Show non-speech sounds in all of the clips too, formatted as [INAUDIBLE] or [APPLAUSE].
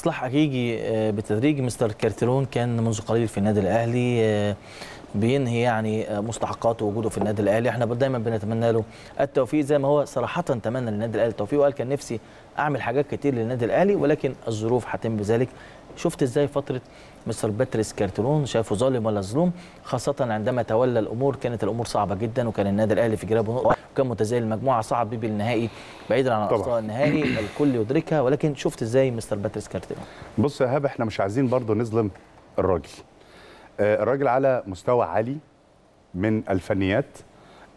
اصلاح حقيقي آه، بالتدريج مستر كارتلون كان منذ قليل في النادي الاهلي آه، بينهي يعني مستحقاته وجوده في النادي الاهلي احنا دايما بنتمنى له التوفيق زي ما هو صراحه تمنى للنادي الاهلي التوفيق وقال كان نفسي اعمل حاجات كتير للنادي الاهلي ولكن الظروف هتم بذلك شفت ازاي فتره مستر باتريس كارتلون شايفه ظالم ولا مظلوم خاصه عندما تولى الامور كانت الامور صعبه جدا وكان النادي الاهلي في جرابه نقطه وكان متزايل المجموعه صعب بيه بالنهائي بعيدا عن اخطاء النهائي [CLEARS THROAT] الكل يدركها ولكن شفت ازاي مستر باتريس كارتلون بص يا هاب احنا مش عايزين برضه نظلم الراجل آه، الراجل على مستوى عالي من الفنيات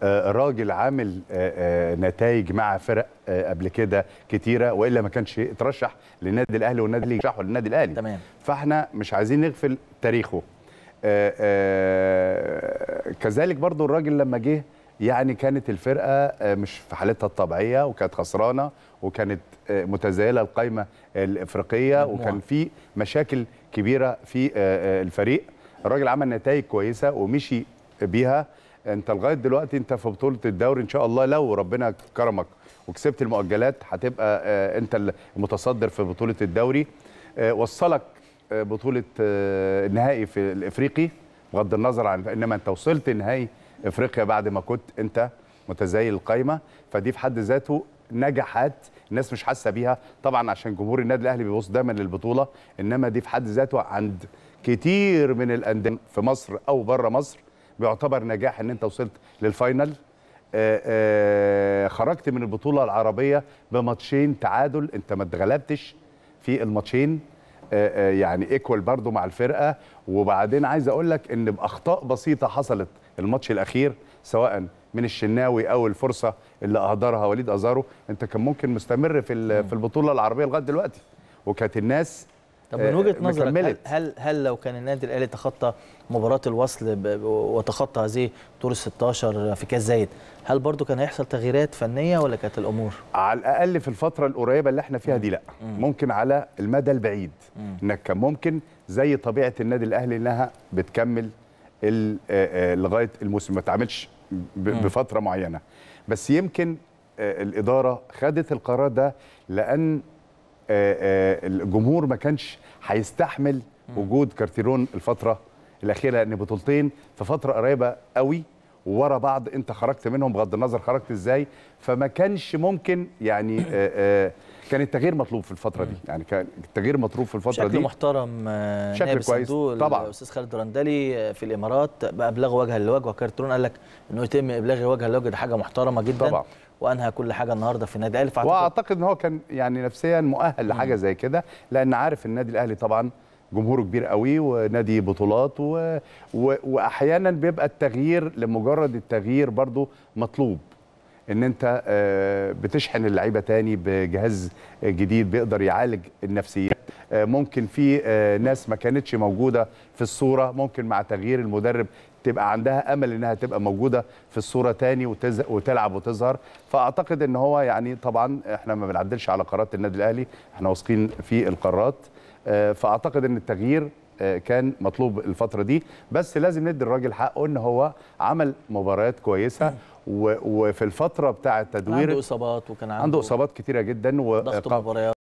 آه، راجل عامل آه، نتائج مع فرق قبل كده كتيره والا ما كانش اترشح للنادي الاهلي والنادي الاهلي رشحه للنادي الاهلي تمام فاحنا مش عايزين نغفل تاريخه كذلك برضو الراجل لما جه يعني كانت الفرقه مش في حالتها الطبيعيه وكانت خسرانه وكانت متزايله القائمه الافريقيه وكان في مشاكل كبيره في الفريق الراجل عمل نتائج كويسه ومشي بيها انت لغايه دلوقتي انت في بطوله الدوري ان شاء الله لو ربنا كرمك وكسبت المؤجلات هتبقى آه، انت المتصدر في بطوله الدوري آه، وصلك آه، بطوله النهائي في الافريقي بغض النظر عن انما انت وصلت نهائي افريقيا بعد ما كنت انت متزايل القايمه فدي في حد ذاته نجحت الناس مش حاسه بيها طبعا عشان جمهور النادي الاهلي بيبص دايما للبطوله انما دي في حد ذاته عند كتير من الانديه في مصر او بره مصر بيعتبر نجاح ان انت وصلت للفاينل آه، آه، خرجت من البطوله العربيه بماتشين تعادل انت ما اتغلبتش في الماتشين آه، يعني ايكوال برضو مع الفرقه وبعدين عايز اقول لك ان باخطاء بسيطه حصلت الماتش الاخير سواء من الشناوي او الفرصه اللي اهدرها وليد ازارو انت كان ممكن مستمر في في البطوله العربيه لغايه دلوقتي وكانت الناس طب من آه، وجهه نظرك هل, هل هل لو كان النادي الاهلي تخطى مباراه الوصل وتخطى هذه دور ال 16 في كاس زايد هل برضو كان هيحصل تغييرات فنيه ولا كانت الامور على الاقل في الفتره القريبه اللي احنا فيها دي لا ممكن على المدى البعيد انك كان ممكن زي طبيعه النادي الاهلي انها بتكمل آه، آه، لغايه الموسم ما تعملش بفتره معينه بس يمكن آه، الاداره خدت القرار ده لان الجمهور ما كانش هيستحمل وجود كارتيرون الفتره الاخيره لان بطولتين في فتره قريبه قوي وورا بعض انت خرجت منهم بغض النظر خرجت ازاي فما كانش ممكن يعني كان التغيير مطلوب في الفتره دي يعني كان التغيير مطلوب في الفتره شكل دي محترم آه، شكل نائب كويس طبعا الاستاذ خالد الرندلي آه، في الامارات ابلغ وجها لوجه وكارترون قال لك انه يتم ابلاغي وجها لوجه دي حاجه محترمه جدا طبعا وانهى كل حاجه النهارده في النادي الاهلي واعتقد ان هو كان يعني نفسيا مؤهل لحاجه زي كده لان عارف النادي الاهلي طبعا جمهوره كبير قوي ونادي بطولات و... و... واحيانا بيبقى التغيير لمجرد التغيير برضو مطلوب ان انت آه، بتشحن اللعيبه تاني بجهاز جديد بيقدر يعالج النفسيات آه، ممكن في آه، ناس ما كانتش موجوده في الصوره ممكن مع تغيير المدرب تبقى عندها امل انها تبقى موجوده في الصوره تاني وتز... وتلعب وتظهر فاعتقد ان هو يعني طبعا احنا ما بنعدلش على قرارات النادي الاهلي احنا واثقين في القرارات فاعتقد ان التغيير كان مطلوب الفتره دي بس لازم ندي الراجل حقه ان هو عمل مباريات كويسه وفي الفتره بتاعه تدوير عنده اصابات وكان عنده, عنده اصابات كتيره جدا وضغط مباريات